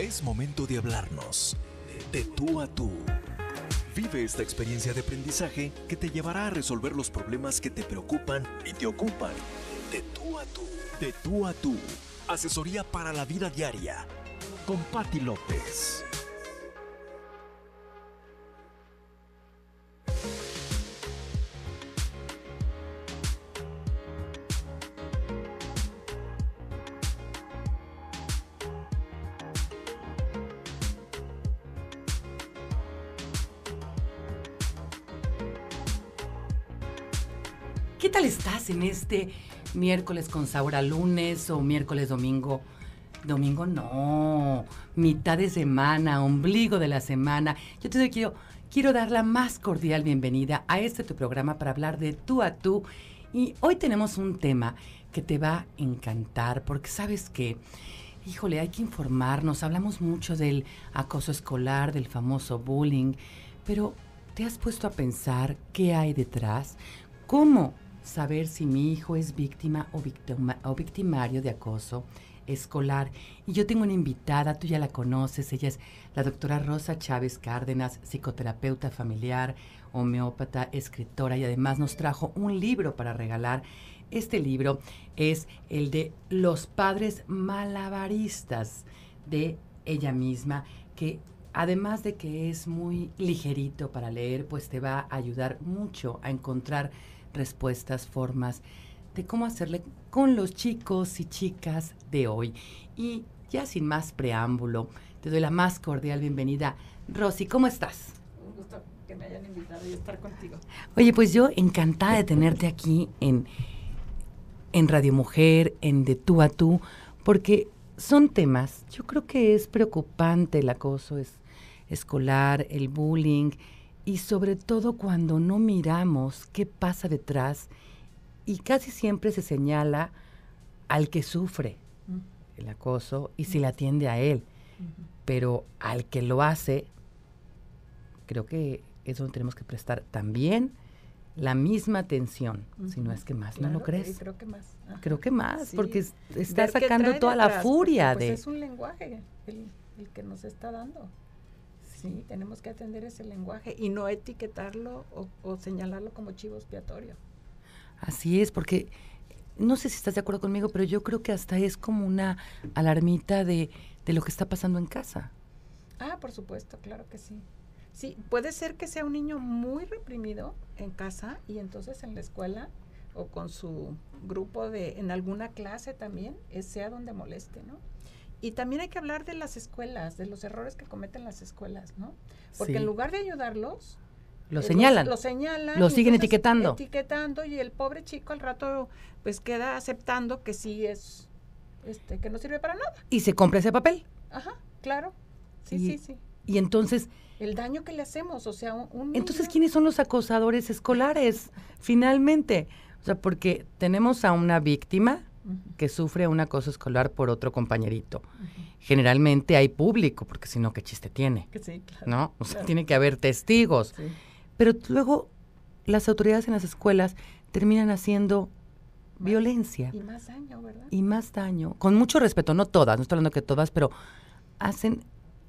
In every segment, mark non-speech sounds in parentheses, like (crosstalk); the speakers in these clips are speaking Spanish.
Es momento de hablarnos de tú a tú. Vive esta experiencia de aprendizaje que te llevará a resolver los problemas que te preocupan y te ocupan. De tú a tú. De tú a tú. Asesoría para la vida diaria. Con Patti López. Este, miércoles con Saura lunes o miércoles domingo. Domingo no, mitad de semana, ombligo de la semana. Yo te quiero, quiero dar la más cordial bienvenida a este tu programa para hablar de tú a tú. Y hoy tenemos un tema que te va a encantar porque sabes que, híjole, hay que informarnos. Hablamos mucho del acoso escolar, del famoso bullying, pero ¿te has puesto a pensar qué hay detrás? ¿Cómo saber si mi hijo es víctima o, o victimario de acoso escolar. Y yo tengo una invitada, tú ya la conoces, ella es la doctora Rosa Chávez Cárdenas, psicoterapeuta familiar, homeópata, escritora y además nos trajo un libro para regalar. Este libro es el de Los padres malabaristas de ella misma, que además de que es muy ligerito para leer, pues te va a ayudar mucho a encontrar respuestas, formas de cómo hacerle con los chicos y chicas de hoy. Y ya sin más preámbulo, te doy la más cordial bienvenida. Rosy, ¿cómo estás? Un gusto que me hayan invitado y estar contigo. Oye, pues yo encantada de tenerte aquí en, en Radio Mujer, en De Tú a Tú, porque son temas, yo creo que es preocupante el acoso escolar, el bullying, y sobre todo cuando no miramos qué pasa detrás y casi siempre se señala al que sufre el acoso y se le atiende a él, pero al que lo hace, creo que eso tenemos que prestar también la misma atención, si no es que más, ¿no lo crees? Creo que más. Creo que más, porque está sacando toda la furia pues, de... Es un lenguaje el que nos está dando. Sí, tenemos que atender ese lenguaje y no etiquetarlo o, señalarlo como chivo expiatorio. Así es, porque no sé si estás de acuerdo conmigo, pero yo creo que hasta es como una alarmita de, de lo que está pasando en casa. Ah, por supuesto, claro que sí. Sí, puede ser que sea un niño muy reprimido en casa y entonces en la escuela o con su grupo de, en alguna clase también, eh, sea donde moleste, ¿no? Y también hay que hablar de las escuelas, de los errores que cometen las escuelas, ¿no? Porque en lugar de ayudarlos, lo eh, señalan. Lo, señalan. Lo siguen etiquetando. Etiquetando y el pobre chico al rato pues queda aceptando que sí es, este, que no sirve para nada. Y se compra ese papel. Ajá, claro. Sí, sí, sí. Y entonces... El daño que le hacemos, o sea, un... Entonces, ¿quiénes son los acosadores escolares finalmente? O sea, porque tenemos a una víctima que sufre un acoso escolar por otro compañerito. Generalmente hay público, porque si no, ¿qué chiste tiene? Sí, claro, ¿No? O sea, tiene que haber testigos. Pero luego las autoridades en las escuelas terminan haciendo violencia. Y más daño, ¿verdad? Y más daño. Con mucho respeto, no todas, no estoy hablando que todas, pero hacen,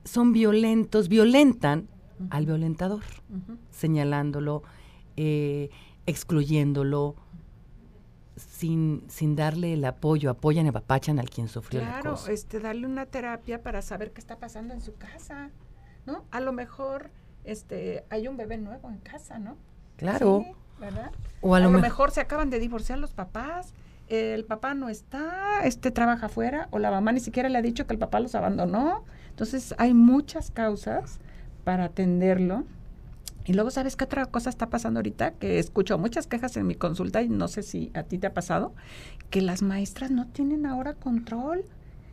son violentos, violentan al violentador, señalándolo, eh, excluyéndolo, sin, sin darle el apoyo, apoyan, apapachan al quien sufrió claro, este, darle una terapia para saber qué está pasando en su casa, ¿no? A lo mejor este, hay un bebé nuevo en casa, ¿no? Claro. ¿verdad? O a, lo, mejor se acaban de divorciar los papás, el papá no está, este trabaja afuera, o la mamá ni siquiera le ha dicho que el papá los abandonó. Entonces hay muchas causas para atenderlo y luego, ¿sabes qué otra cosa está pasando ahorita? Que escucho muchas quejas en mi consulta y no sé si a ti te ha pasado, que las maestras no tienen ahora control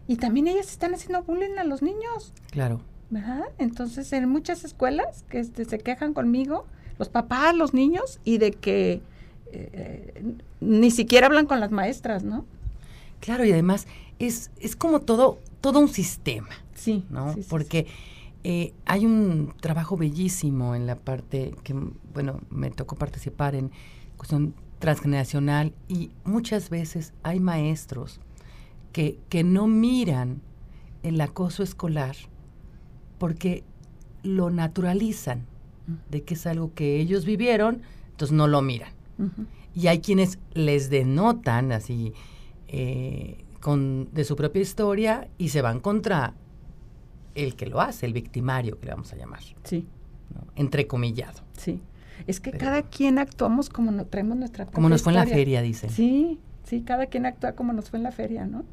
y también ellas están haciendo bullying a los niños. Claro. ¿Verdad? Entonces, en muchas escuelas que este, se quejan conmigo, los papás, los niños, y de que eh, ni siquiera hablan con las maestras, ¿no? Claro, y además es, es como todo, todo un sistema. Sí. ¿No? Porque... Eh, hay un trabajo bellísimo en la parte que, bueno, me tocó participar en cuestión transgeneracional y muchas veces hay maestros que, no miran el acoso escolar porque lo naturalizan, de que es algo que ellos vivieron, entonces no lo miran. Y hay quienes les denotan así eh, con, de su propia historia y se van contra el que lo hace, el victimario que le vamos a llamar. Sí. Entrecomillado. Sí. Es que cada quien actuamos como nos traemos nuestra Como nos fue en la feria, dicen. Sí, sí, cada quien actúa como nos fue en la feria, ¿no?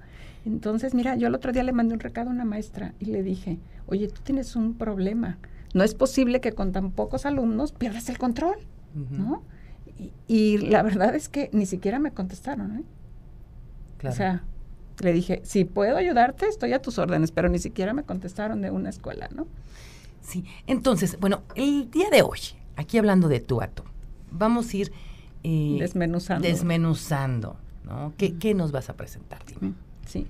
Entonces, mira, yo el otro día le mandé un recado a una maestra y le dije, oye, tú tienes un problema. No es posible que con tan pocos alumnos pierdas el control, ¿no? Y, y, la verdad es que ni siquiera me contestaron, ¿eh? Claro. O sea, le dije, si puedo ayudarte, estoy a tus órdenes, pero ni siquiera me contestaron de una escuela, ¿no? Sí, entonces, bueno, el día de hoy, aquí hablando de tú a vamos a ir eh, desmenuzando. Desmenuzando, ¿no? ¿Qué, nos vas a presentar? Sí.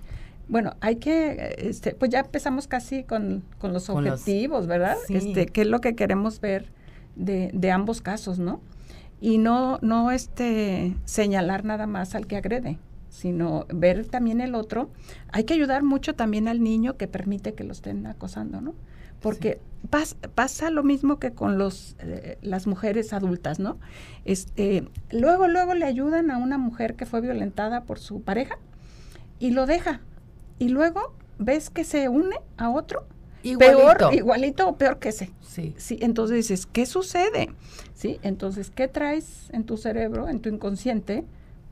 Bueno, hay que, este, pues ya empezamos casi con, con los objetivos, ¿verdad? Este, ¿Qué es lo que queremos ver de, de ambos casos, no? Y no, no este, señalar nada más al que agrede, sino ver también el otro. Hay que ayudar mucho también al niño que permite que lo estén acosando, ¿no? Porque pasa lo mismo que con los, eh, las mujeres adultas, ¿no? Este, luego, luego le ayudan a una mujer que fue violentada por su pareja y lo deja. Y luego ves que se une a otro Igualito. peor, igualito o peor que ese. Sí. Entonces dices, ¿qué sucede? Sí. Entonces, ¿qué traes en tu cerebro, en tu inconsciente?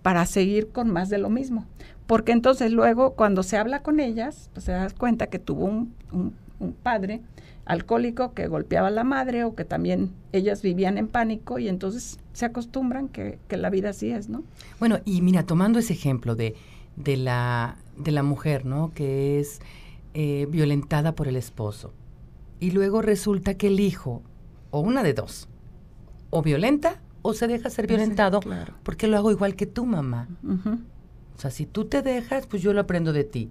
para seguir con más de lo mismo. Porque entonces luego cuando se habla con ellas, pues se das cuenta que tuvo un, padre alcohólico que golpeaba a la madre o que también ellas vivían en pánico y entonces se acostumbran que, que la vida así es, ¿no? Bueno, y mira, tomando ese ejemplo de, la, de la mujer, ¿no? Que es eh, violentada por el esposo y luego resulta que el hijo, o una de dos, o violenta o se deja ser violentado porque lo hago igual que tu mamá. O sea, si tú te dejas, pues yo lo aprendo de ti.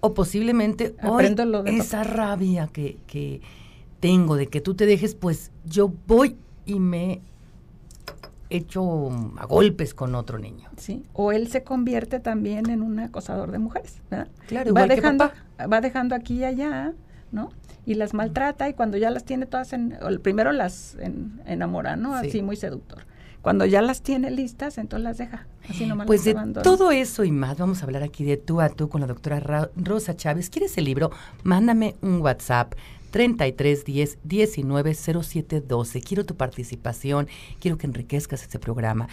o posiblemente hoy, de esa rabia que, que tengo de que tú te dejes, pues yo voy y me hecho a golpes con otro niño. Sí, o él se convierte también en un acosador de mujeres, Claro, va dejando, Va dejando aquí y allá ¿no? Y las maltrata y cuando ya las tiene todas en, primero las enamora, ¿no? Así muy seductor. Cuando ya las tiene listas, entonces las deja. Así nomás pues de todo eso y más, vamos a hablar aquí de tú a tú con la doctora Rosa Chávez. ¿Quieres el libro? Mándame un WhatsApp 33 10 Quiero tu participación, quiero que enriquezcas este programa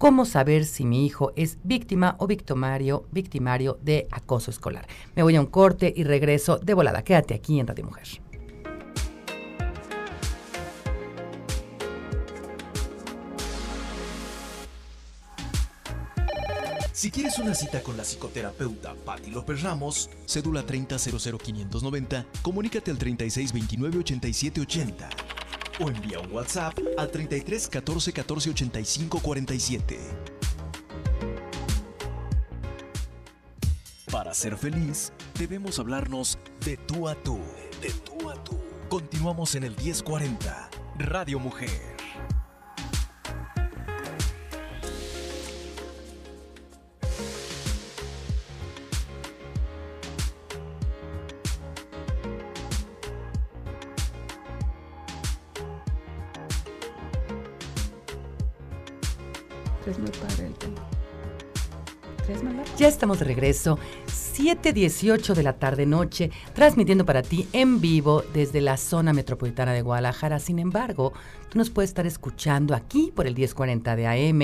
cómo saber si mi hijo es víctima o victimario, victimario de acoso escolar. Me voy a un corte y regreso de volada. Quédate aquí en Radio Mujer. Si quieres una cita con la psicoterapeuta Patti López Ramos, cédula 300590, comunícate al 3629 8780 o envía un WhatsApp al 33 14 14 85 47. Para ser feliz, debemos hablarnos de tú a tú. De tú a tú. Continuamos en el 1040, Radio Mujer. estamos de regreso, 7.18 de la tarde noche, transmitiendo para ti en vivo desde la zona metropolitana de Guadalajara. Sin embargo, tú nos puedes estar escuchando aquí por el 1040 de AM,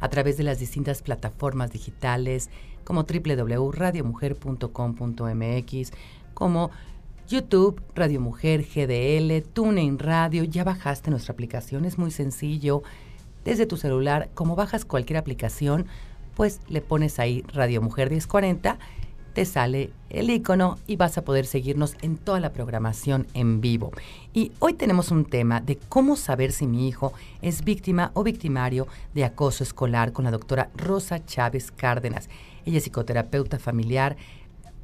a través de las distintas plataformas digitales como www.radiomujer.com.mx, como YouTube, Radio Mujer, GDL, TuneIn Radio. Ya bajaste nuestra aplicación, es muy sencillo. Desde tu celular, como bajas cualquier aplicación, pues le pones ahí Radio Mujer 1040, te sale el icono y vas a poder seguirnos en toda la programación en vivo. Y hoy tenemos un tema de cómo saber si mi hijo es víctima o victimario de acoso escolar con la doctora Rosa Chávez Cárdenas. Ella es psicoterapeuta familiar,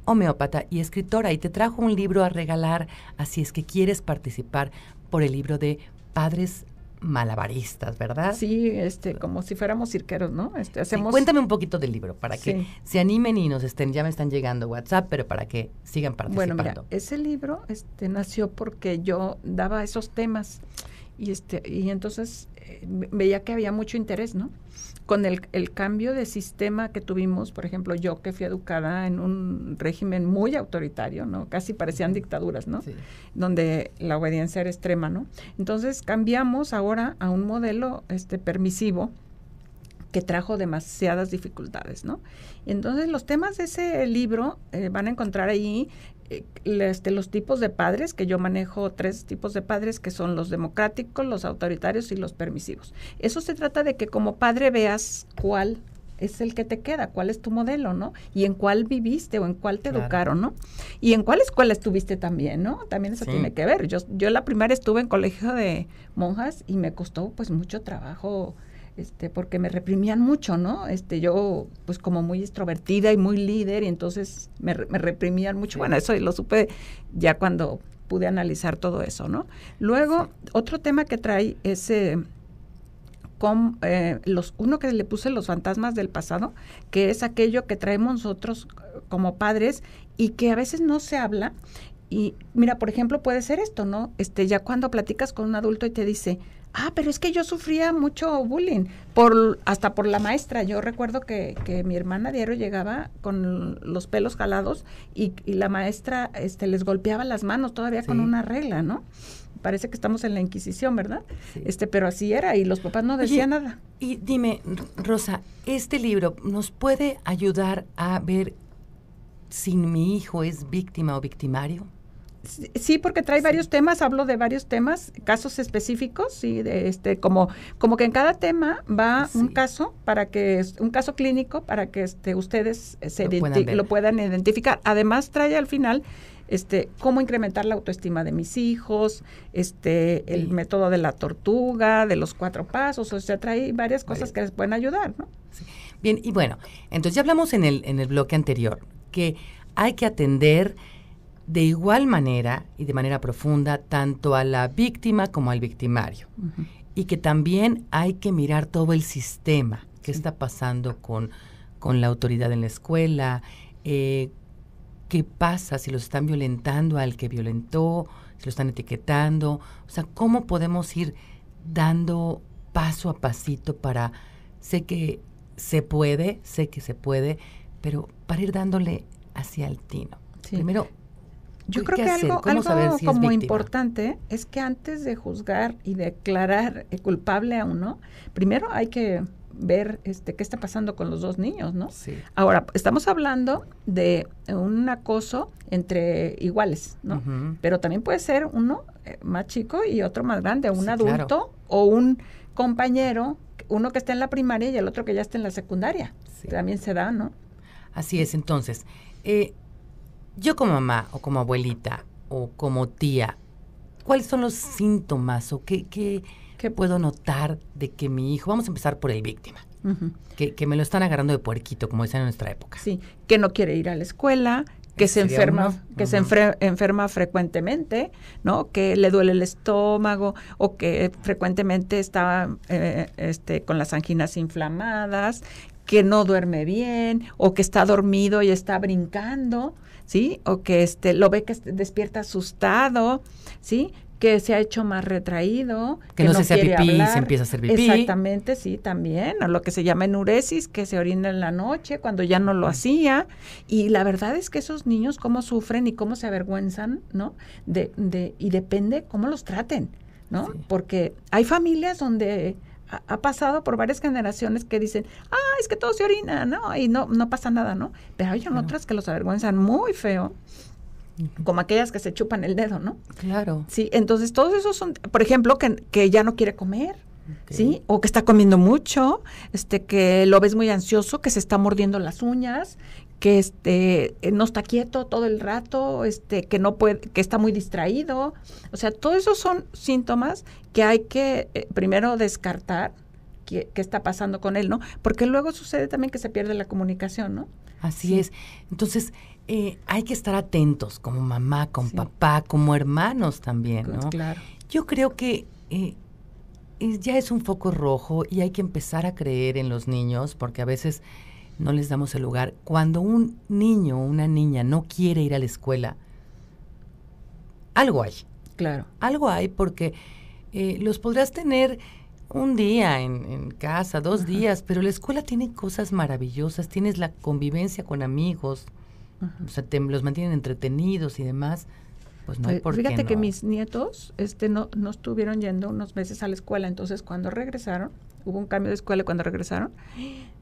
homeópata y escritora y te trajo un libro a regalar, así es que quieres participar por el libro de Padres malabaristas, ¿verdad? Sí, este, como si fuéramos cirqueros, ¿no? Este, hacemos... cuéntame un poquito del libro para que se animen y nos estén, ya me están llegando WhatsApp, pero para que sigan participando. Bueno, mira, ese libro este, nació porque yo daba esos temas y, este, y entonces eh, veía que había mucho interés, ¿no? Con el, el, cambio de sistema que tuvimos, por ejemplo, yo que fui educada en un régimen muy autoritario, ¿no? Casi parecían dictaduras, ¿no? Donde la obediencia era extrema, ¿no? Entonces cambiamos ahora a un modelo este, permisivo, que trajo demasiadas dificultades, ¿no? Entonces los temas de ese libro eh, van a encontrar ahí eh, este, los tipos de padres, que yo manejo tres tipos de padres, que son los democráticos, los autoritarios y los permisivos. Eso se trata de que como padre veas cuál es el que te queda, cuál es tu modelo, ¿no? Y en cuál viviste o en cuál te educaron, ¿no? Y en cuál escuela estuviste también, ¿no? También eso tiene que ver. Yo, yo la primera estuve en colegio de monjas y me costó pues mucho trabajo este, porque me reprimían mucho, ¿no? Este, yo, pues como muy extrovertida y muy líder, y entonces me, reprimían mucho. Bueno, eso lo supe ya cuando pude analizar todo eso, ¿no? Luego, otro tema que trae es eh, con, eh, los, uno que le puse los fantasmas del pasado, que es aquello que traemos nosotros como padres y que a veces no se habla. Y mira, por ejemplo, puede ser esto, ¿no? Este, ya cuando platicas con un adulto y te dice, ah, pero es que yo sufría mucho bullying, por, hasta por la maestra. Yo recuerdo que, mi hermana diario llegaba con los pelos jalados y, la maestra este, les golpeaba las manos todavía con una regla, ¿no? Parece que estamos en la Inquisición, ¿verdad? Este, pero así era y los papás no decían nada. Y dime, Rosa, este libro nos puede ayudar a ver si mi hijo es víctima o victimario? Sí, porque trae varios temas, hablo de varios temas, casos específicos, y de este, como, como que en cada tema va un caso para que, un caso clínico para que este, ustedes se lo puedan, identificar. Además trae al final este, cómo incrementar la autoestima de mis hijos, este, el método de la tortuga, de los cuatro pasos, o sea, trae varias cosas que les pueden ayudar, Bien, y bueno, entonces ya hablamos en el, en el bloque anterior que hay que atender de igual manera y de manera profunda tanto a la víctima como al victimario. Y que también hay que mirar todo el sistema, qué está pasando con, la autoridad en la escuela, eh, qué pasa si lo están violentando al que violentó, si lo están etiquetando, o sea, cómo podemos ir dando paso a pasito para, sé que se puede, sé que se puede, pero para ir dándole hacia el tino. Primero yo creo que algo, algo como importante es que antes de juzgar y declarar culpable a uno, primero hay que ver este qué está pasando con los dos niños, ¿no? Sí. Ahora, estamos hablando de un acoso entre iguales, ¿no? Pero también puede ser uno eh, más chico y otro más grande, un adulto o un compañero, uno que está en la primaria y el otro que ya está en la secundaria. También se da, ¿no? Así es, entonces. Eh, yo como mamá o como abuelita o como tía, ¿cuáles son los síntomas o qué, qué, puedo notar de que mi hijo, vamos a empezar por el víctima, que, me lo están agarrando de puerquito, como decían en nuestra época? Sí, que no quiere ir a la escuela, que se enferma, que se enferma frecuentemente, ¿no? Que le duele el estómago o que frecuentemente está eh, este, con las anginas inflamadas, que no duerme bien o que está dormido y está brincando, ¿sí? O que este, lo ve que despierta asustado, ¿sí? que se ha hecho más retraído, que, no, se sea pipí, se empieza a hacer pipí. Exactamente, sí, también, o lo que se llama enuresis, que se orina en la noche cuando ya no lo hacía, y la verdad es que esos niños cómo sufren y cómo se avergüenzan, ¿no? De, de y depende cómo los traten, ¿no? Porque hay familias donde ha pasado por varias generaciones que dicen, ah, es que todo se orina, ¿no? Y no, no pasa nada, ¿no? Pero hay otras que los avergüenzan muy feo, como aquellas que se chupan el dedo, ¿no? Claro. Sí, entonces todos esos son, por ejemplo, que, que ya no quiere comer. ¿Sí? O que está comiendo mucho, este, que lo ves muy ansioso, que se está mordiendo las uñas, que este eh, no está quieto todo el rato, este que no puede, que está muy distraído, o sea, todos esos son síntomas que hay que eh, primero descartar qué, está pasando con él, ¿no? Porque luego sucede también que se pierde la comunicación, ¿no? Así es. Entonces, eh, hay que estar atentos como mamá, como papá, como hermanos también, ¿no? claro. Yo creo que ya es un foco rojo y hay que empezar a creer en los niños porque a veces no les damos el lugar. Cuando un niño o una niña no quiere ir a la escuela, algo hay. Claro. Algo hay porque eh, los podrás tener un día en, casa, dos días, pero la escuela tiene cosas maravillosas, tienes la convivencia con amigos, o sea, los mantienen entretenidos y demás. Pues no hay por Fíjate qué Fíjate que mis nietos este, no, no estuvieron yendo unos meses a la escuela, entonces cuando regresaron, hubo un cambio de escuela cuando regresaron,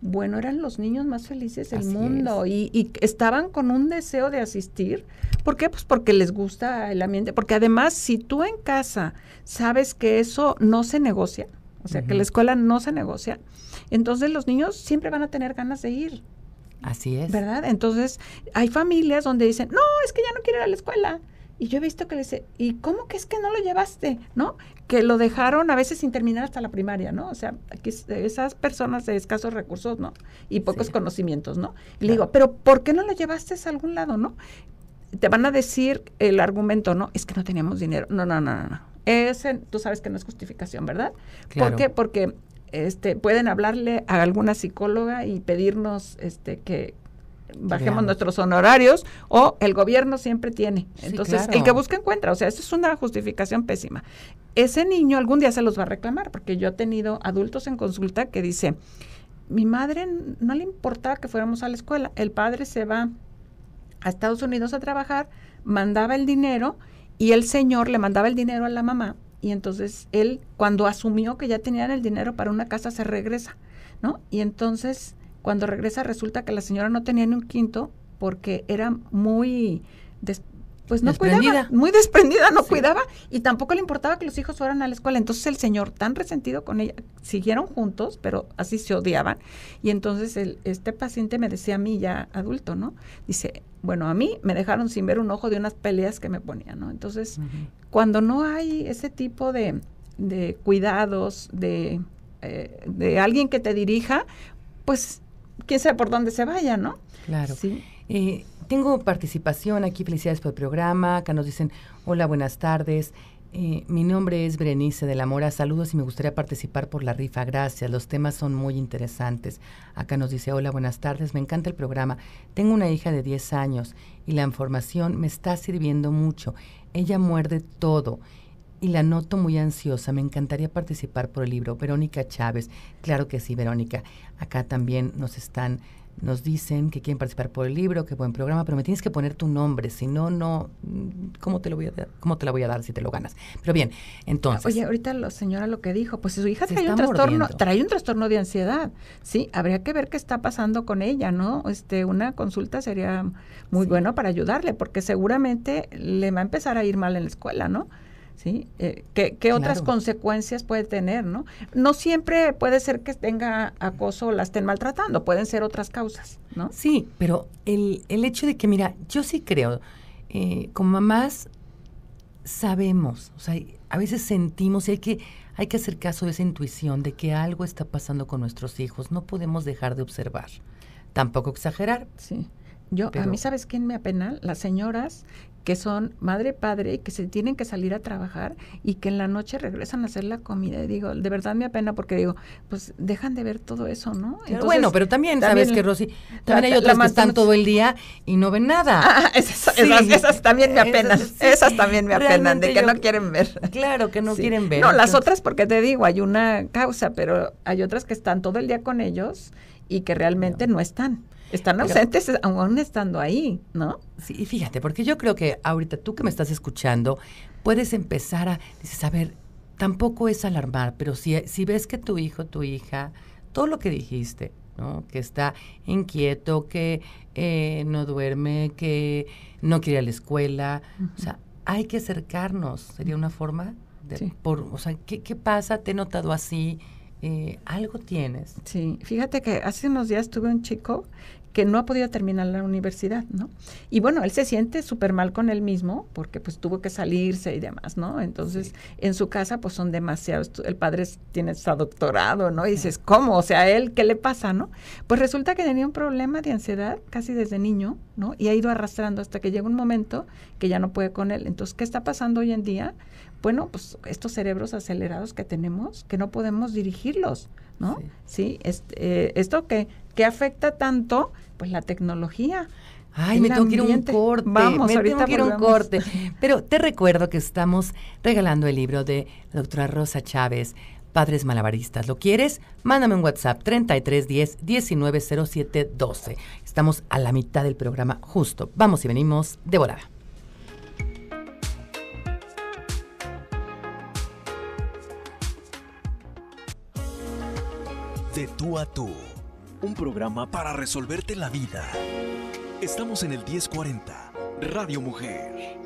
bueno, eran los niños más felices del mundo y, estaban con un deseo de asistir. ¿Por qué? Pues porque les gusta el ambiente, porque además si tú en casa sabes que eso no se negocia, o sea, que la escuela no se negocia, entonces los niños siempre van a tener ganas de ir. Así es. ¿Verdad? Entonces, hay familias donde dicen, no, es que ya no quiero ir a la escuela. Y yo he visto que le dice, ¿y cómo que es que no lo llevaste? ¿No? que lo dejaron a veces sin terminar hasta la primaria, ¿no? O sea, aquí, esas personas de escasos recursos, ¿no? Y pocos conocimientos, ¿no? Y le digo, pero ¿por qué no lo llevaste a algún lado, ¿no? Te van a decir el argumento, ¿no? Es que no teníamos dinero. No, no, no, no, no. Ese, tú sabes que no es justificación, ¿verdad? Claro. ¿Por qué? Porque este, pueden hablarle a alguna psicóloga y pedirnos este, que, bajemos nuestros honorarios o el gobierno siempre tiene. Entonces, el que busca encuentra, o sea, eso es una justificación pésima. Ese niño algún día se los va a reclamar, porque yo he tenido adultos en consulta que dice, mi madre no le importaba que fuéramos a la escuela, el padre se va a Estados Unidos a trabajar, mandaba el dinero y el señor le mandaba el dinero a la mamá y entonces él cuando asumió que ya tenían el dinero para una casa se regresa, ¿no? Y entonces cuando regresa resulta que la señora no tenía ni un quinto porque era muy, pues no muy desprendida, no cuidaba y tampoco le importaba que los hijos fueran a la escuela. Entonces el señor, tan resentido con ella, siguieron juntos, pero así se odiaban. Y entonces el, este paciente me decía a mí ya adulto, ¿no? Dice, bueno, a mí me dejaron sin ver un ojo de unas peleas que me ponían, ¿no? Entonces, cuando no hay ese tipo de, cuidados, de, eh, de alguien que te dirija, pues quién sabe por dónde se vaya, ¿no? Claro. Sí. Eh, tengo participación aquí, felicidades por el programa. Acá nos dicen, hola, buenas tardes. Eh, mi nombre es Berenice de la Mora. Saludos y me gustaría participar por la rifa. Gracias. Los temas son muy interesantes. Acá nos dice, hola, buenas tardes. Me encanta el programa. Tengo una hija de 10 años y la información me está sirviendo mucho. Ella muerde todo y la noto muy ansiosa. Me encantaría participar por el libro. Verónica Chávez, claro que sí, Verónica. Acá también nos están, nos dicen que quieren participar por el libro, qué buen programa, pero me tienes que poner tu nombre, si no, no, mm, ¿cómo te lo voy a ¿Cómo te la voy a dar si te lo ganas? Pero bien, entonces. Oye, ahorita la señora lo que dijo, pues su hija trae un trastorno, trae un trastorno de ansiedad, sí, habría que ver qué está pasando con ella, ¿no? Este, una consulta sería muy buena bueno para ayudarle, porque seguramente le va a empezar a ir mal en la escuela, ¿no? ¿sí? Eh, ¿Qué, qué otras consecuencias puede tener, no? No siempre puede ser que tenga acoso o la estén maltratando, pueden ser otras causas, ¿no? Sí, pero el, el hecho de que, mira, yo sí creo, eh, como mamás sabemos, o sea, a veces sentimos y hay que, hay que hacer caso de esa intuición de que algo está pasando con nuestros hijos, no podemos dejar de observar, tampoco exagerar. Sí yo, a mí, ¿sabes quién me apena? Las señoras que son madre padre y que se tienen que salir a trabajar y que en la noche regresan a hacer la comida y digo de verdad me apena porque digo pues dejan de ver todo eso no bueno pero también, sabes que Rosy también hay otras que están todo el día y no ven nada ah, ah, esas, también me apenan esas, también me apenan de que no quieren ver claro que no quieren ver no las otras porque te digo hay una causa pero hay otras que están todo el día con ellos y que realmente no están están ausentes aún estando ahí, ¿no? Sí, y fíjate, porque yo creo que ahorita tú que me estás escuchando, puedes empezar a, dices, a ver, tampoco es alarmar, pero si, si ves que tu hijo, tu hija, todo lo que dijiste, ¿no? que está inquieto, que eh, no duerme, que no quiere a la escuela, o sea, hay que acercarnos, sería una forma por, o sea, ¿qué, ¿qué, pasa? ¿Te he notado así? Eh, algo tienes. Sí, fíjate que hace unos días tuve un chico que no ha podido terminar la universidad, ¿no? Y bueno, él se siente súper mal con él mismo porque pues tuvo que salirse y demás, ¿no? Entonces, en su casa pues son demasiados, el padre tiene está doctorado, ¿no? Y dices, ¿cómo? O sea, él, ¿qué le pasa, no? Pues resulta que tenía un problema de ansiedad casi desde niño, ¿no? Y ha ido arrastrando hasta que llega un momento que ya no puede con él. Entonces, ¿qué está pasando hoy en día? Bueno, pues estos cerebros acelerados que tenemos, que no podemos dirigirlos, ¿no? Sí, eh, esto que, que afecta tanto, pues la tecnología. Ay, me tengo que ir un corte. Vamos, me tengo que ir un corte. Pero te recuerdo que estamos regalando el libro de la doctora Rosa Chávez, Padres Malabaristas. ¿Lo quieres? Mándame un WhatsApp 3310 190712. Estamos a la mitad del programa justo. Vamos y venimos de volada. De tú a tú, un programa para resolverte la vida. Estamos en el 1040, Radio Mujer.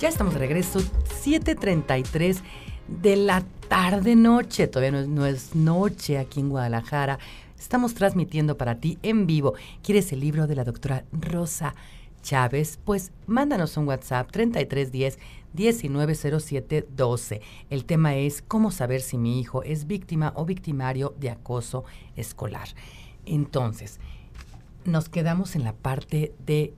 Ya estamos de regreso, 733 de la tarde-noche. Todavía no es, noche aquí en Guadalajara. Estamos transmitiendo para ti en vivo. ¿Quieres el libro de la doctora Rosa Chávez? Pues mándanos un WhatsApp 3310 190712. El tema es cómo saber si mi hijo es víctima o victimario de acoso escolar. Entonces, nos quedamos en la parte de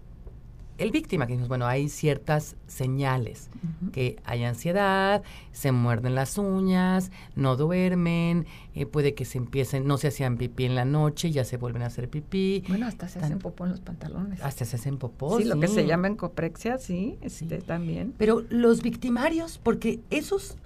el víctima, que bueno, hay ciertas señales, que hay ansiedad, se muerden las uñas, no duermen, eh, puede que se empiecen, no se hacían pipí en la noche, ya se vuelven a hacer pipí. Bueno, hasta se hacen popó en los pantalones. Hasta se hacen popó. Sí, lo que se llama encoprexia, sí, sí. Este, también. Pero los victimarios, porque esos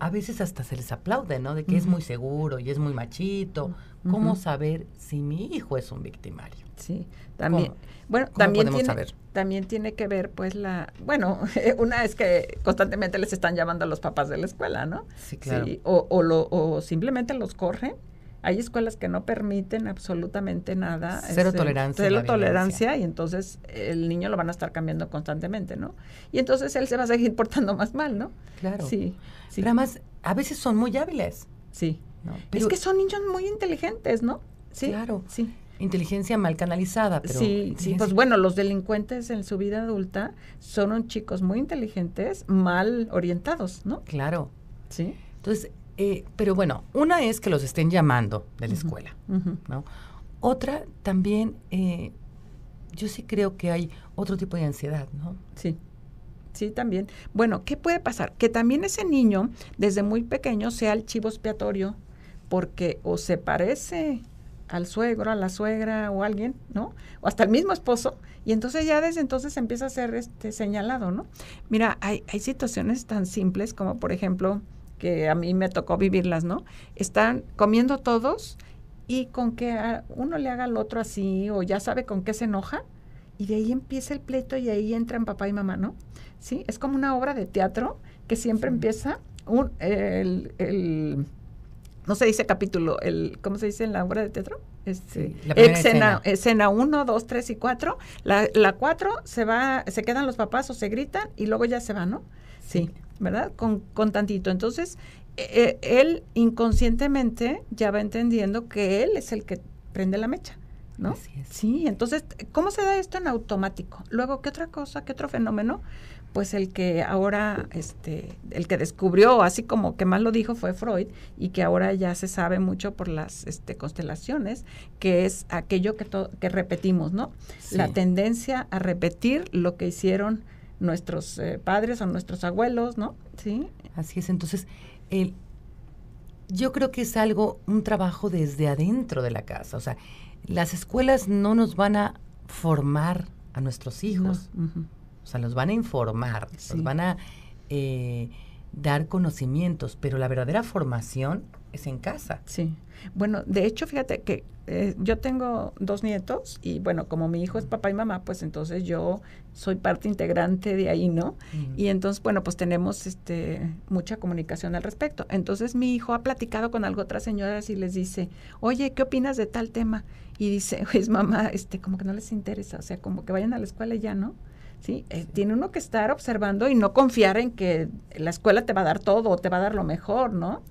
a veces hasta se les aplaude, ¿no? De que es muy seguro y es muy machito. ¿Cómo saber si mi hijo es un victimario? Sí, también. Bueno, también tiene, también tiene que ver, pues, la. Bueno, (laughs) una es que constantemente les están llamando a los papás de la escuela, ¿no? Sí, claro. o, simplemente los corren. Hay escuelas que no permiten absolutamente nada. Cero este, tolerancia. Cero tolerancia y entonces el niño lo van a estar cambiando constantemente, ¿no? Y entonces él se va a seguir (laughs) portando más mal, ¿no? Claro. Sí. sí. Pero además, a veces son muy hábiles. Sí es que son niños muy inteligentes, ¿no? Sí. Claro. Sí. Inteligencia mal canalizada, pero. Sí, pues bueno, los delincuentes en su vida adulta son chicos muy inteligentes, mal orientados, ¿no? Claro. Sí. Entonces, eh, pero bueno, una es que los estén llamando de la escuela, ¿no? Otra también, eh, yo sí creo que hay otro tipo de ansiedad, ¿no? Sí. Sí, también. Bueno, ¿qué puede pasar? Que también ese niño, desde muy pequeño, sea el chivo expiatorio porque o se parece al suegro, a la suegra o alguien, ¿no? O hasta el mismo esposo. Y entonces ya desde entonces empieza a ser este señalado, ¿no? Mira, hay, hay situaciones tan simples como por ejemplo, que a mí me tocó vivirlas, ¿no? Están comiendo todos y con que uno le haga al otro así o ya sabe con qué se enoja y de ahí empieza el pleito y ahí entran papá y mamá, ¿no? Sí, es como una obra de teatro que siempre empieza un, el no se dice capítulo, el, ¿cómo se dice en la obra de teatro? Este, escena, escena 1, 2, 3 y 4. La 4 se va, se quedan los papás o se gritan y luego ya se va ¿no? Sí, ¿verdad? Con, con tantito. Entonces, e, e, él inconscientemente ya va entendiendo que él es el que prende la mecha. ¿No? Sí, entonces, ¿cómo se da esto en automático? Luego, ¿qué otra cosa, qué otro fenómeno? pues el que ahora, este, el que descubrió, así como que más lo dijo fue Freud, y que ahora ya se sabe mucho por las este, constelaciones, que es aquello que, que repetimos, ¿no? La tendencia a repetir lo que hicieron nuestros eh, padres o nuestros abuelos, ¿no? Sí. Así es, entonces, el, yo creo que es algo, un trabajo desde adentro de la casa, o sea, las escuelas no nos van a formar a nuestros hijos. O sea, los van a informar, los van a eh, dar conocimientos, pero la verdadera formación es en casa. Sí. Bueno, de hecho, fíjate que eh, yo tengo dos nietos y bueno, como mi hijo es papá y mamá, pues entonces yo soy parte integrante de ahí, ¿no? Y entonces, bueno, pues tenemos este mucha comunicación al respecto. Entonces mi hijo ha platicado con algo otras señoras y les dice, oye, ¿qué opinas de tal tema? Y dice, (laughs) pues mamá, este, como que no les interesa, o sea, como que vayan a la escuela y ya, ¿no? ¿sí? Eh, tiene uno que estar observando y no confiar en que la escuela te va a dar todo o te va a dar lo mejor, ¿no?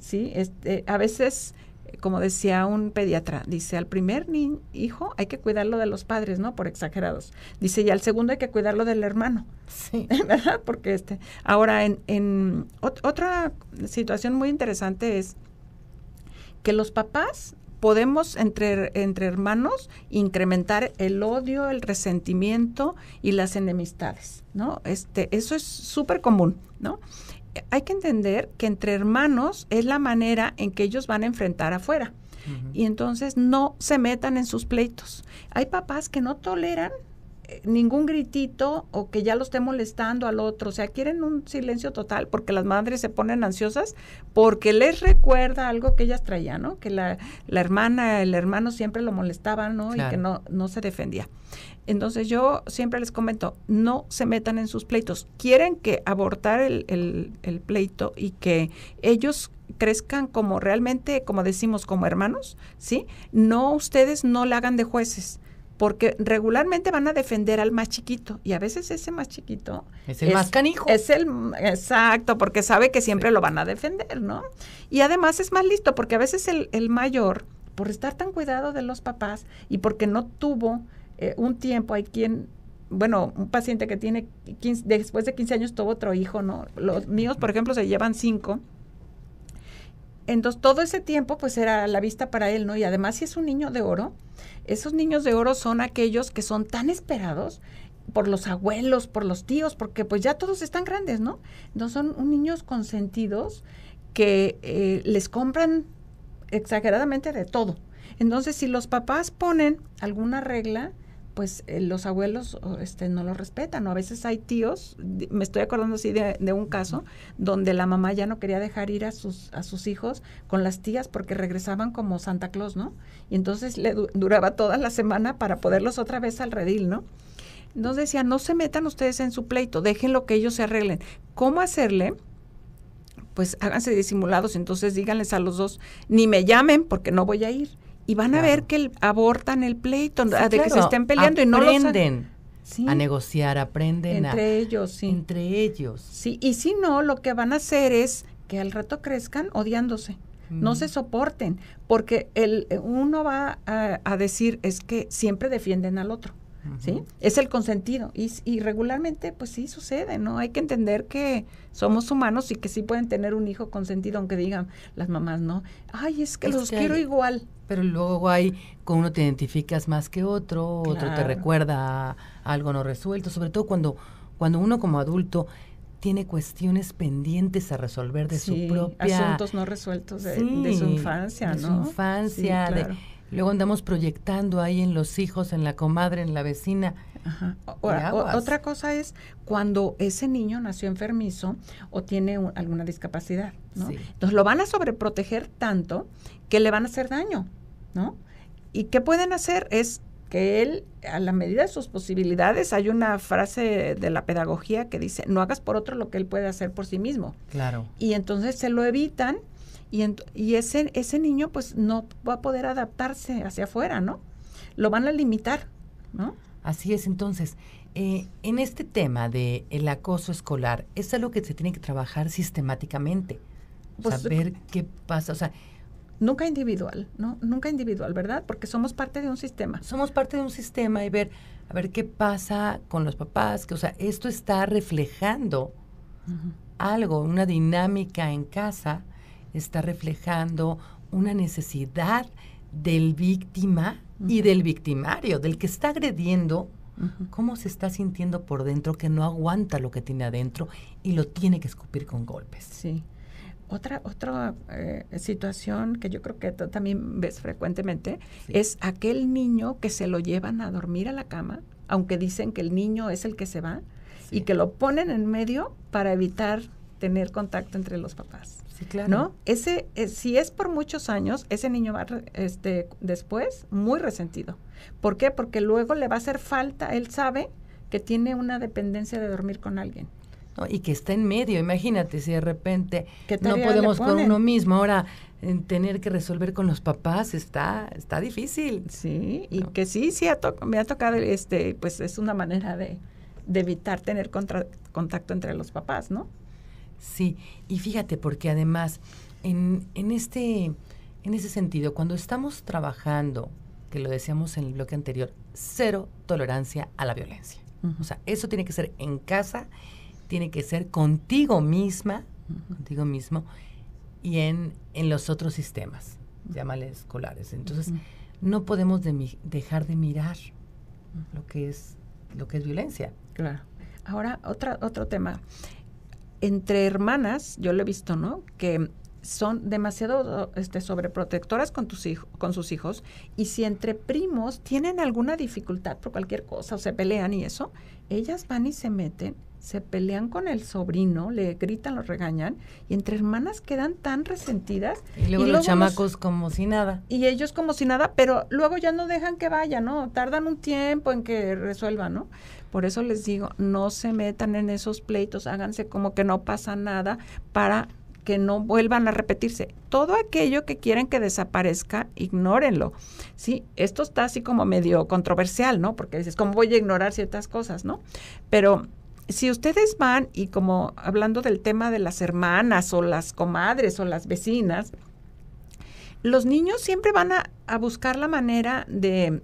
Sí, Este, a veces, como decía un pediatra, dice, al primer hijo hay que cuidarlo de los padres, ¿no? Por exagerados. Dice, y al segundo hay que cuidarlo del hermano. Sí. (laughs) ¿Verdad? Porque este... Ahora, en, en otra situación muy interesante es que los papás podemos entre, entre hermanos incrementar el odio, el resentimiento y las enemistades, ¿no? Este, eso es súper común, ¿no? Hay que entender que entre hermanos es la manera en que ellos van a enfrentar afuera. Y entonces no se metan en sus pleitos. Hay papás que no toleran ningún gritito o que ya lo esté molestando al otro. O sea, quieren un silencio total porque las madres se ponen ansiosas porque les recuerda algo que ellas traían, ¿no? Que la, hermana, el hermano siempre lo molestaban, ¿no? Y que no, no se defendía. Entonces yo siempre les comento, no se metan en sus pleitos. Quieren que abortar el, el, pleito y que ellos crezcan como realmente, como decimos, como hermanos, ¿sí? No, ustedes no la hagan de jueces porque regularmente van a defender al más chiquito y a veces ese más chiquito es el más canijo. Es el exacto, porque sabe que siempre lo van a defender, ¿no? Y además es más listo, porque a veces el, el mayor, por estar tan cuidado de los papás y porque no tuvo eh, un tiempo, hay quien bueno, un paciente que tiene después de 15 años tuvo otro hijo, ¿no? Los míos, por ejemplo, se llevan cinco entonces, todo ese tiempo, pues era la vista para él, ¿no? Y además, si es un niño de oro, esos niños de oro son aquellos que son tan esperados por los abuelos, por los tíos, porque pues ya todos están grandes, ¿no? Entonces, son niños consentidos que eh, les compran exageradamente de todo. Entonces, si los papás ponen alguna regla, pues eh, los abuelos este, no lo respetan. O a veces hay tíos, me estoy acordando así de, un caso, donde la mamá ya no quería dejar ir a sus, a sus hijos con las tías porque regresaban como Santa Claus, ¿no? Y entonces le duraba toda la semana para poderlos otra vez al redil, ¿no? Entonces decía, no se metan ustedes en su pleito, dejen lo que ellos se arreglen. ¿Cómo hacerle? Pues háganse disimulados, entonces díganles a los dos, ni me llamen porque no voy a ir y van a ver que abortan el pleito, de que se estén peleando y no aprenden a negociar, aprenden entre ellos, sí. entre ellos. Sí, y si no, lo que van a hacer es que al rato crezcan odiándose. No se soporten, porque el, uno va a decir es que siempre defienden al otro. Es el consentido. Y, regularmente, pues sí sucede, ¿no? Hay que entender que somos humanos y que sí pueden tener un hijo consentido, aunque digan las mamás, ¿no? Ay, es que los quiero igual. Pero luego hay, con uno te identificas más que otro, otro te recuerda algo no resuelto, sobre todo cuando, cuando uno como adulto tiene cuestiones pendientes a resolver de su propia asuntos no resueltos de, su infancia, ¿no? infancia, Luego andamos proyectando ahí en los hijos, en la comadre, en la vecina. otra cosa es cuando ese niño nació enfermizo o tiene alguna discapacidad, ¿no? Entonces lo van a sobreproteger tanto que le van a hacer daño, ¿no? ¿Y qué pueden hacer? Es que él, a la medida de sus posibilidades, hay una frase de la pedagogía que dice, no hagas por otro lo que él puede hacer por sí mismo. Claro. Y entonces se lo evitan y, ese, ese niño pues no va a poder adaptarse hacia afuera, ¿no? Lo van a limitar, ¿no? Así es, entonces, eh, en este tema del el acoso escolar, es algo que se tiene que trabajar sistemáticamente, saber pues, qué pasa, o sea... Nunca individual, ¿no? Nunca individual, ¿verdad? Porque somos parte de un sistema. Somos parte de un sistema y ver, a ver qué pasa con los papás, que, o sea, esto está reflejando algo, una dinámica en casa está reflejando una necesidad del víctima y del victimario, del que está agrediendo, cómo se está sintiendo por dentro, que no aguanta lo que tiene adentro y lo tiene que escupir con golpes. Sí. Otra, otra eh, situación que yo creo que tú también ves frecuentemente es aquel niño que se lo llevan a dormir a la cama, aunque dicen que el niño es el que se va, y que lo ponen en medio para evitar tener contacto entre los papás. Sí, claro. ¿No? Ese, eh, si es por muchos años, ese niño va este, después muy resentido. ¿Por qué? Porque luego le va a hacer falta, él sabe que tiene una dependencia de dormir con alguien. y que está en medio, imagínate si de repente no podemos con uno mismo. Ahora, tener que resolver con los papás está, está difícil. Sí, y que sí, sí, me ha tocado, este, pues es una manera de, de evitar tener contacto entre los papás, ¿no? Sí, y fíjate, porque además, en, en, este, en ese sentido, cuando estamos trabajando, que lo decíamos en el bloque anterior, cero tolerancia a la violencia. O sea, eso tiene que ser en casa, tiene que ser contigo misma, contigo mismo, y en, en los otros sistemas, escolares. Entonces, no podemos dejar de mirar lo que es lo que es violencia. Claro. Ahora, otra, otro tema entre hermanas, yo lo he visto, ¿no? Que son demasiado este, sobreprotectoras con, tus hijos con sus hijos y si entre primos tienen alguna dificultad por cualquier cosa o se pelean y eso, ellas van y se meten se pelean con el sobrino, le gritan, lo regañan, y entre hermanas quedan tan resentidas. Y luego, los chamacos como si nada. Y ellos como si nada, pero luego ya no dejan que vaya, ¿no? Tardan un tiempo en que resuelvan, ¿no? Por eso les digo, no se metan en esos pleitos, háganse como que no pasa nada para que no vuelvan a repetirse. Todo aquello que quieren que desaparezca, ignórenlo. Sí, esto está así como medio controversial, ¿no? Porque dices, ¿cómo voy a ignorar ciertas cosas, no? Pero si ustedes van y como hablando del tema de las hermanas o las comadres o las vecinas, los niños siempre van a, a buscar la manera de,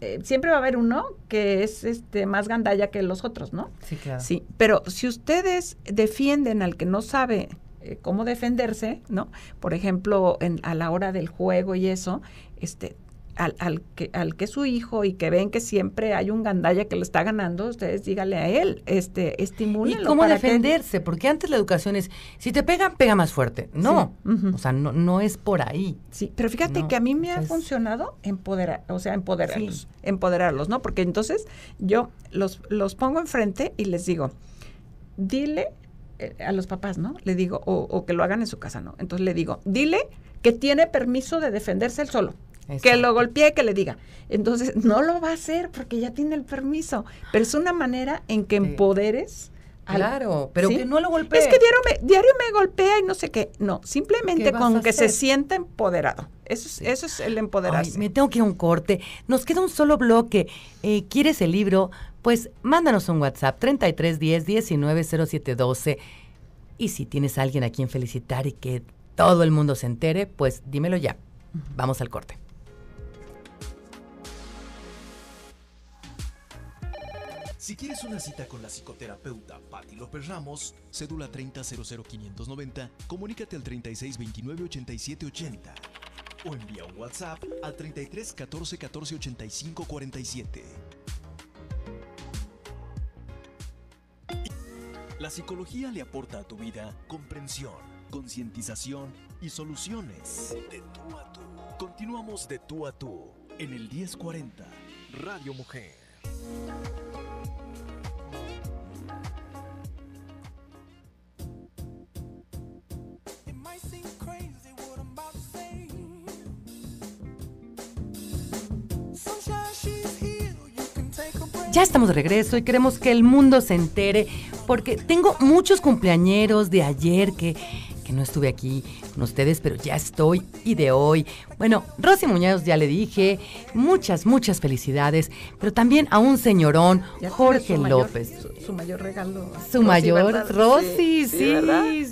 eh, siempre va a haber uno que es este más gandalla que los otros, ¿no? Sí, claro. Sí, pero si ustedes defienden al que no sabe eh, cómo defenderse, ¿no? Por ejemplo, en, a la hora del juego y eso, este al, que, al que es su hijo y que ven que siempre hay un gandalla que lo está ganando, ustedes díganle a él, este, estimúlenlo. ¿Y cómo defenderse? Porque antes la educación es, si te pegan, pega más fuerte. No, o sea, no, no es por ahí. Sí, pero fíjate que a mí me ha funcionado empoderar, o sea, empoderarlos, empoderarlos, ¿no? Porque entonces yo los, los pongo enfrente y les digo, dile eh, a los papás, ¿no? Le digo, o, o que lo hagan en su casa, ¿no? Entonces le digo, dile que tiene permiso de defenderse él solo que lo golpee, que le diga. Entonces, (laughs) no lo va a hacer porque ya tiene el permiso, pero es una manera en que empoderes. claro, pero que no lo golpee. Es que diario me, golpea y no sé qué. No, simplemente con que se sienta empoderado. Eso es, eso es el empoderarse. me tengo que ir a un corte. Nos queda un solo bloque. Eh, ¿Quieres el libro? Pues mándanos un WhatsApp 3310 190712. Y si tienes a alguien a quien felicitar y que todo el mundo se entere, pues dímelo ya. Vamos al corte. Si quieres una cita con la psicoterapeuta Patti López Ramos, cédula 3000590, comunícate al 36298780 o envía un WhatsApp al 3314148547. La psicología le aporta a tu vida comprensión, concientización y soluciones. De tú a tú. Continuamos de tú a tú en el 1040 Radio Mujer. ya estamos de regreso y queremos que el mundo se entere porque tengo muchos cumpleañeros de ayer que que no estuve aquí con ustedes, pero ya estoy y de hoy. Bueno, Rosy Muñoz ya le dije, muchas, muchas felicidades, pero también a un señorón, Jorge López. su, mayor regalo. Su mayor, Rosy, sí,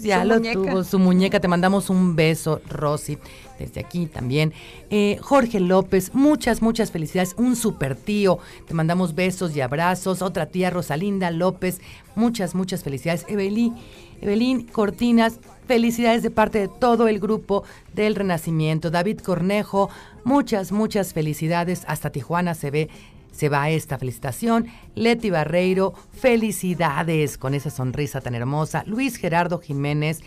ya lo muñeca. tuvo, su muñeca. Te mandamos un beso, Rosy desde aquí también. Eh, Jorge López, muchas, muchas felicidades. Un super tío. Te mandamos besos y abrazos. Otra tía, Rosalinda López, muchas, muchas felicidades. Evelyn, Evelyn Cortinas, Felicidades de parte de todo el grupo del Renacimiento. David Cornejo, muchas, muchas felicidades. Hasta Tijuana se ve se va esta felicitación. Leti Barreiro, felicidades con esa sonrisa tan hermosa. Luis Gerardo Jiménez,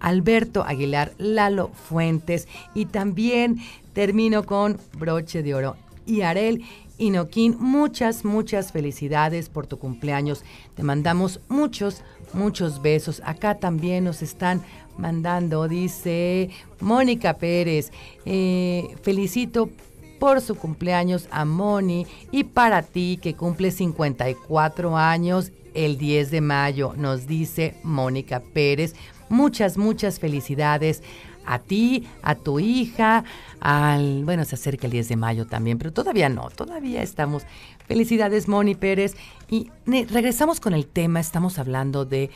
Alberto Aguilar, Lalo Fuentes y también termino con broche de oro. Y Arel Inoquín, muchas, muchas felicidades por tu cumpleaños. Te mandamos muchos, muchos besos. Acá también nos están mandando, dice Mónica Pérez. Eh, felicito por su cumpleaños a Moni y para ti que cumple 54 años el 10 de mayo, nos dice Mónica Pérez. Muchas, muchas felicidades a ti, a tu hija, al, bueno, se acerca el 10 de mayo también, pero todavía no, todavía estamos. Felicidades, Moni Pérez. Y regresamos con el tema, estamos hablando de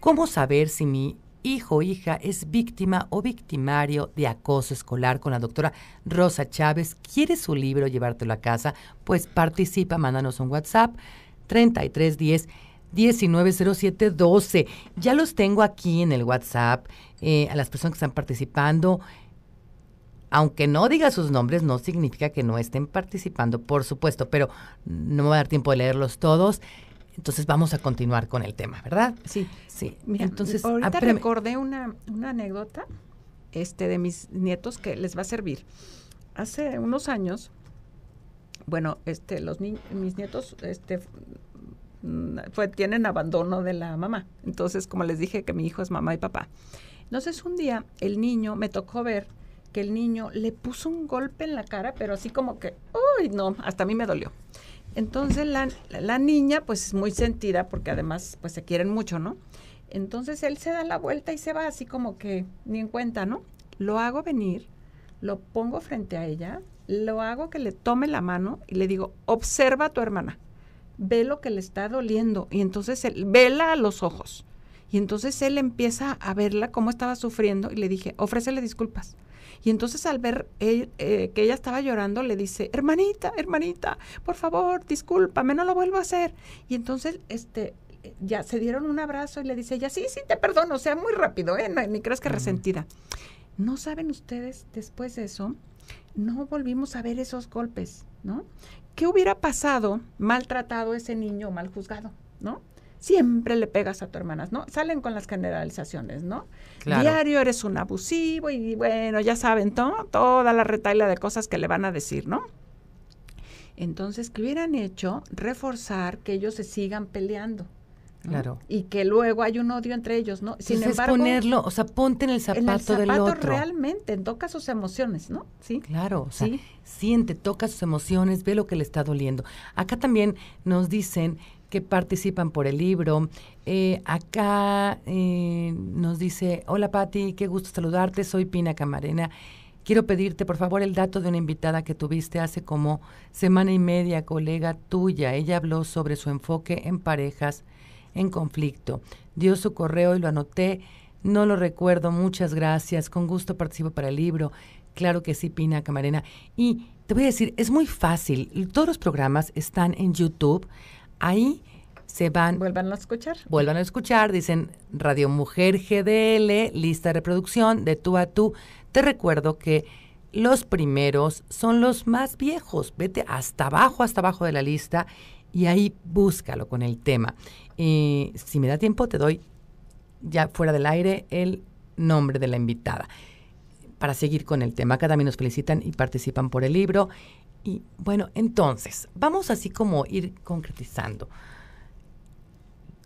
cómo saber si mi hijo o hija es víctima o victimario de acoso escolar con la doctora Rosa Chávez. ¿Quieres su libro, llevártelo a casa? Pues participa, mándanos un WhatsApp 3310 12 Ya los tengo aquí en el WhatsApp, eh, a las personas que están participando. Aunque no diga sus nombres, no significa que no estén participando, por supuesto, pero no me va a dar tiempo de leerlos todos. Entonces vamos a continuar con el tema, ¿verdad? Sí, sí. entonces ah, ahorita recordé una, anécdota este, de mis nietos que les va a servir. Hace unos años, bueno, este, los mis nietos este, tienen abandono de la mamá. Entonces, como les dije, que mi hijo es mamá y papá. Entonces, un día el niño, me tocó ver que el niño le puso un golpe en la cara, pero así como que, uy, no, hasta a mí me dolió. Entonces, la, la niña, pues es muy sentida, porque además, pues se quieren mucho, ¿no? Entonces, él se da la vuelta y se va así como que ni en cuenta, ¿no? Lo hago venir, lo pongo frente a ella, lo hago que le tome la mano y le digo, observa a tu hermana ve lo que le está doliendo y entonces él vela a los ojos. Y entonces él empieza a verla cómo estaba sufriendo y le dije, ofrécele disculpas. Y entonces al ver eh, que ella estaba llorando, le dice, hermanita, hermanita, por favor, discúlpame, no lo vuelvo a hacer. Y entonces, este, ya se dieron un abrazo y le dice ya sí, sí, te perdono, o sea, muy rápido, ¿eh? ni creas que resentida. No saben ustedes, después de eso, no volvimos a ver esos golpes, ¿no? ¿qué hubiera pasado maltratado ese niño mal juzgado? ¿No? Siempre le pegas a tu hermana, ¿no? Salen con las generalizaciones, ¿no? Diario eres un abusivo y bueno, ya saben, todo toda la retaila de cosas que le van a decir, ¿no? Entonces, ¿qué hubieran hecho? Reforzar que ellos se sigan peleando. Claro. Y que luego hay un odio entre ellos, ¿no? Sin embargo, es ponerlo, o sea, ponte en el zapato, en el zapato realmente, toca sus emociones, ¿no? Sí. Claro, sí. siente, toca sus emociones, ve lo que le está doliendo. Acá también nos dicen que participan por el libro. Eh, acá eh, nos dice, hola Patti, qué gusto saludarte, soy Pina Camarena. Quiero pedirte, por favor, el dato de una invitada que tuviste hace como semana y media, colega tuya. Ella habló sobre su enfoque en parejas en conflicto. Dio su correo y lo anoté. No lo recuerdo, muchas gracias. Con gusto participo para el libro. Claro que sí, Pina Camarena. Y te voy a decir, es muy fácil. Todos los programas están en YouTube. Ahí se van. Vuelvan a escuchar. Vuelvan a escuchar. Dicen Radio Mujer GDL, lista de reproducción de tú a tú. Te recuerdo que los primeros son los más viejos. Vete hasta abajo, hasta abajo de la lista y ahí búscalo con el tema. Y si me da tiempo, te doy ya fuera del aire el nombre de la invitada. Para seguir con el tema, acá también nos felicitan y participan por el libro. Y bueno, entonces, vamos así como ir concretizando.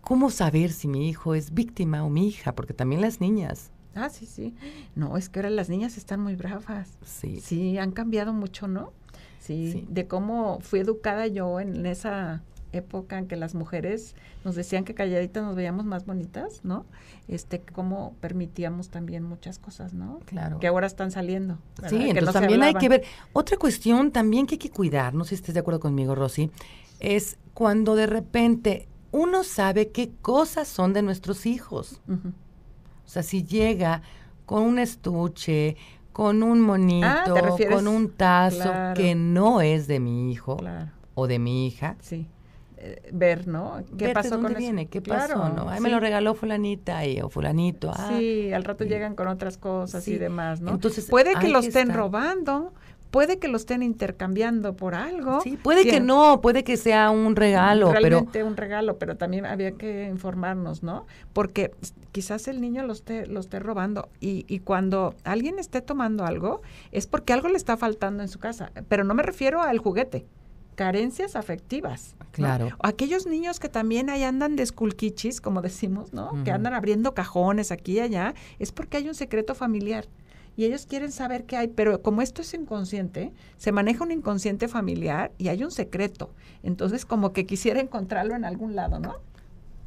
¿Cómo saber si mi hijo es víctima o mi hija? Porque también las niñas. Ah, sí, sí. No, es que ahora las niñas están muy bravas. Sí. Sí, han cambiado mucho, ¿no? Sí, sí. de cómo fui educada yo en esa época en que las mujeres nos decían que calladitas nos veíamos más bonitas, ¿no? Este, cómo permitíamos también muchas cosas, ¿no? Claro. Que ahora están saliendo. Sí, entonces también hay que ver. Otra cuestión también que hay que cuidar, no sé si estés de acuerdo conmigo, Rosy, es cuando de repente uno sabe qué cosas son de nuestros hijos. O sea, si llega con un estuche, con un monito, ah, con un tazo que no es de mi hijo o de mi hija, sí ver, ¿no? ¿Qué pasó con viene, ¿Qué pasó? ¿no? Ay, me lo regaló fulanita y, o fulanito. Ah, sí, al rato llegan con otras cosas y demás, ¿no? Entonces, puede que lo estén robando, puede que lo estén intercambiando por algo. Sí, puede que no, puede que sea un regalo. Realmente pero, un regalo, pero también había que informarnos, ¿no? Porque quizás el niño lo esté, esté robando y, y, cuando alguien esté tomando algo es porque algo le está faltando en su casa, pero no me refiero al juguete carencias afectivas. Claro. Aquellos niños que también ahí andan de esculquichis, como decimos, ¿no? Que andan abriendo cajones aquí y allá, es porque hay un secreto familiar. Y ellos quieren saber qué hay, pero como esto es inconsciente, se maneja un inconsciente familiar y hay un secreto. Entonces, como que quisiera encontrarlo en algún lado, ¿no?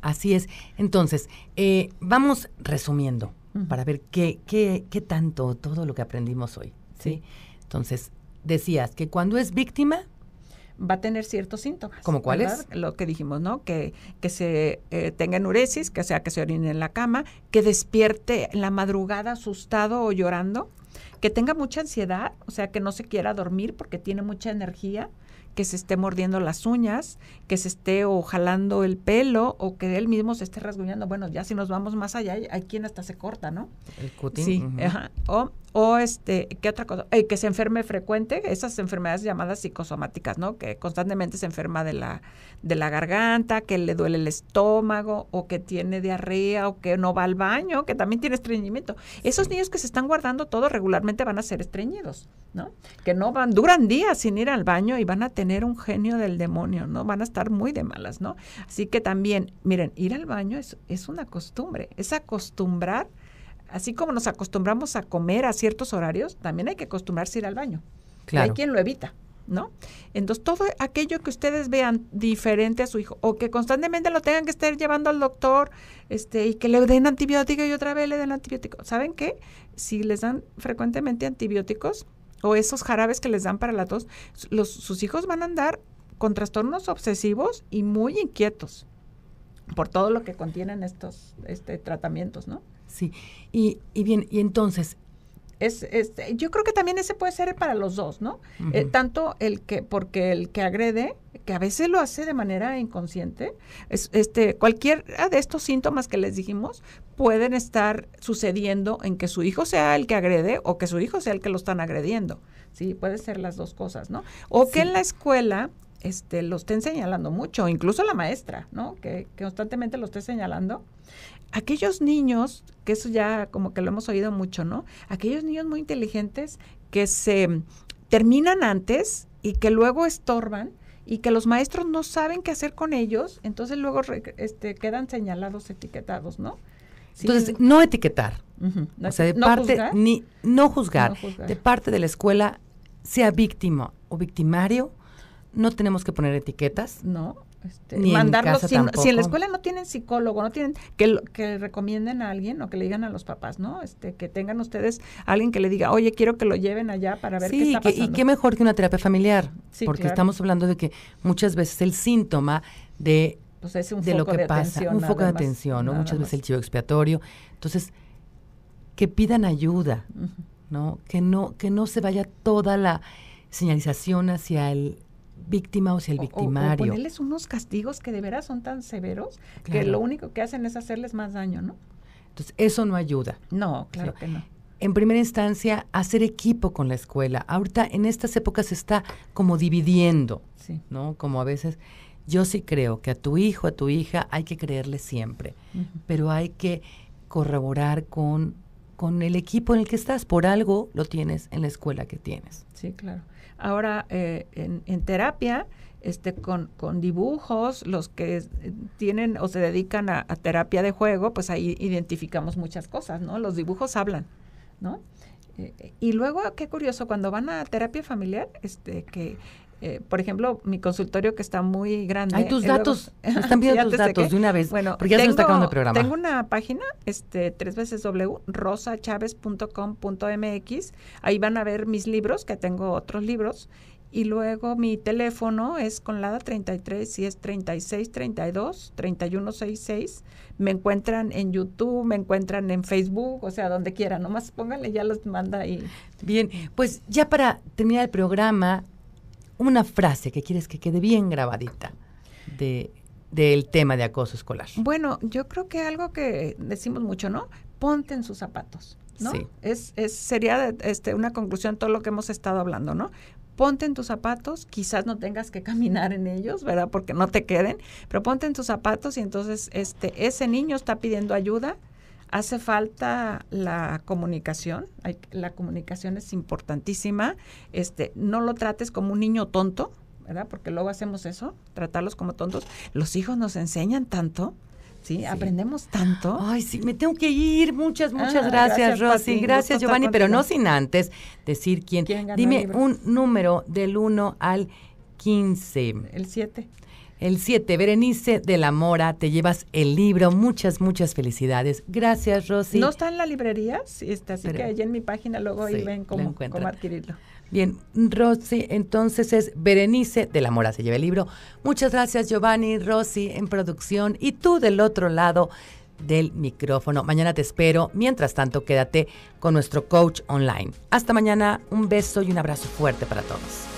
Así es. Entonces, eh, vamos resumiendo para ver qué, qué, qué, tanto todo lo que aprendimos hoy. ¿sí? Entonces, decías que cuando es víctima, va a tener ciertos síntomas. ¿Como cuáles? Lo que dijimos, ¿no? Que, que se eh, tenga enuresis, que sea que se orine en la cama, que despierte en la madrugada asustado o llorando, que tenga mucha ansiedad, o sea, que no se quiera dormir porque tiene mucha energía, que se esté mordiendo las uñas, que se esté o jalando el pelo o que él mismo se esté rasguñando. Bueno, ya si nos vamos más allá, hay quien hasta se corta, ¿no? El cutín. Sí, O, o, este, ¿qué otra cosa? Eh, que se enferme frecuente, esas enfermedades llamadas psicosomáticas, ¿no? Que constantemente se enferma de la, de la garganta, que le duele el estómago o que tiene diarrea o que no va al baño, que también tiene estreñimiento. Esos niños que se están guardando todo regularmente van a ser estreñidos. ¿no? Que no van, duran días sin ir al baño y van a tener un genio del demonio, ¿no? Van a estar muy de malas, ¿no? Así que también, miren, ir al baño es, una costumbre, es acostumbrar, así como nos acostumbramos a comer a ciertos horarios, también hay que acostumbrarse a ir al baño. hay quien lo evita. ¿no? Entonces, todo aquello que ustedes vean diferente a su hijo o que constantemente lo tengan que estar llevando al doctor este, y que le den antibiótico y otra vez le den antibiótico. ¿Saben qué? Si les dan frecuentemente antibióticos, o esos jarabes que les dan para la tos, los, sus hijos van a andar con trastornos obsesivos y muy inquietos por todo lo que contienen estos este, tratamientos, ¿no? Sí, y, y bien, y entonces, es, eh, yo creo que también ese puede ser para los dos, ¿no? Eh, tanto el que, porque el que agrede, que a veces lo hace de manera inconsciente, es, este, cualquiera de estos síntomas que les dijimos pueden estar sucediendo en que su hijo sea el que agrede o que su hijo sea el que lo están agrediendo. Sí, puede ser las dos cosas, ¿no? O que en la escuela este, lo estén señalando mucho, incluso la maestra, ¿no? Que, que constantemente lo esté señalando aquellos niños, que eso ya como que lo hemos oído mucho, ¿no? Aquellos niños muy inteligentes que se terminan antes y que luego estorban y que los maestros no saben qué hacer con ellos, entonces luego este, quedan señalados, etiquetados, ¿no? Entonces, no etiquetar. o sea, de parte, ni no juzgar, de parte de la escuela, sea víctima o victimario, no tenemos que poner etiquetas. No este, mandarlos. Si, en la escuela no tienen psicólogo, no tienen que, que recomienden a alguien o que le digan a los papás, ¿no? Este, que tengan ustedes alguien que le diga, oye, quiero que lo lleven allá para ver qué está pasando. y qué mejor que una terapia familiar, porque estamos hablando de que muchas veces el síntoma de pues, de lo que pasa, un foco de atención, ¿no? muchas veces el chivo expiatorio. Entonces, que pidan ayuda, ¿no? Que no que no se vaya toda la señalización hacia el víctima o si el victimario. O, ponerles unos castigos que de veras son tan severos que lo único que hacen es hacerles más daño, ¿no? Entonces, eso no ayuda. No, claro que no. En primera instancia, hacer equipo con la escuela. Ahorita, en estas épocas, se está como dividiendo, ¿no? Como a veces, yo sí creo que a tu hijo, a tu hija, hay que creerle siempre, pero hay que corroborar con, con el equipo en el que estás. Por algo lo tienes en la escuela que tienes. Sí, claro ahora eh, en, terapia, este, con, dibujos, los que eh, tienen o se dedican a, terapia de juego, pues ahí identificamos muchas cosas, ¿no? Los dibujos hablan, ¿no? Eh, y luego, qué curioso, cuando van a terapia familiar, este, que eh, por ejemplo, mi consultorio que está muy grande. hay tus eh, datos. (laughs) están viendo tus datos de, una vez. Bueno, porque ya tengo, se está el programa. Tengo una página, este, tres veces w, mx. Ahí van a ver mis libros, que tengo otros libros. Y luego mi teléfono es con la 33 y es 3632 3166. Me encuentran en YouTube, me encuentran en Facebook, o sea, donde quiera. Nomás pónganle, ya los manda ahí. Bien, pues ya para terminar el programa, una frase que quieres que quede bien grabadita de, del tema de acoso escolar. Bueno, yo creo que algo que decimos mucho, ¿no? Ponte en sus zapatos, ¿no? Sí. Es, es, sería este, una conclusión todo lo que hemos estado hablando, ¿no? ponte en tus zapatos, quizás no tengas que caminar en ellos, ¿verdad? Porque no te queden, pero ponte en tus zapatos y entonces este ese niño está pidiendo ayuda, Hace falta la comunicación, la comunicación es importantísima. Este, no lo trates como un niño tonto, ¿verdad? Porque luego hacemos eso, tratarlos como tontos. Los hijos nos enseñan tanto. ¿Sí? aprendemos tanto. Ay, sí, me tengo que ir. Muchas, ah, muchas gracias, Rosy. gracias, Giovanni. Pero no sin antes decir quién. Dime un número del 1 al 15. El 7. El 7, Berenice de la Mora, te llevas el libro. Muchas, muchas felicidades. Gracias, Rosy. No está en la librería, sí está, así que ahí en mi página luego y ahí ven cómo, cómo, adquirirlo. Bien, Rosy, entonces es Berenice de la Mora, se lleva el libro. Muchas gracias, Giovanni, Rosy, en producción. Y tú del otro lado del micrófono. Mañana te espero. Mientras tanto, quédate con nuestro coach online. Hasta mañana, un beso y un abrazo fuerte para todos.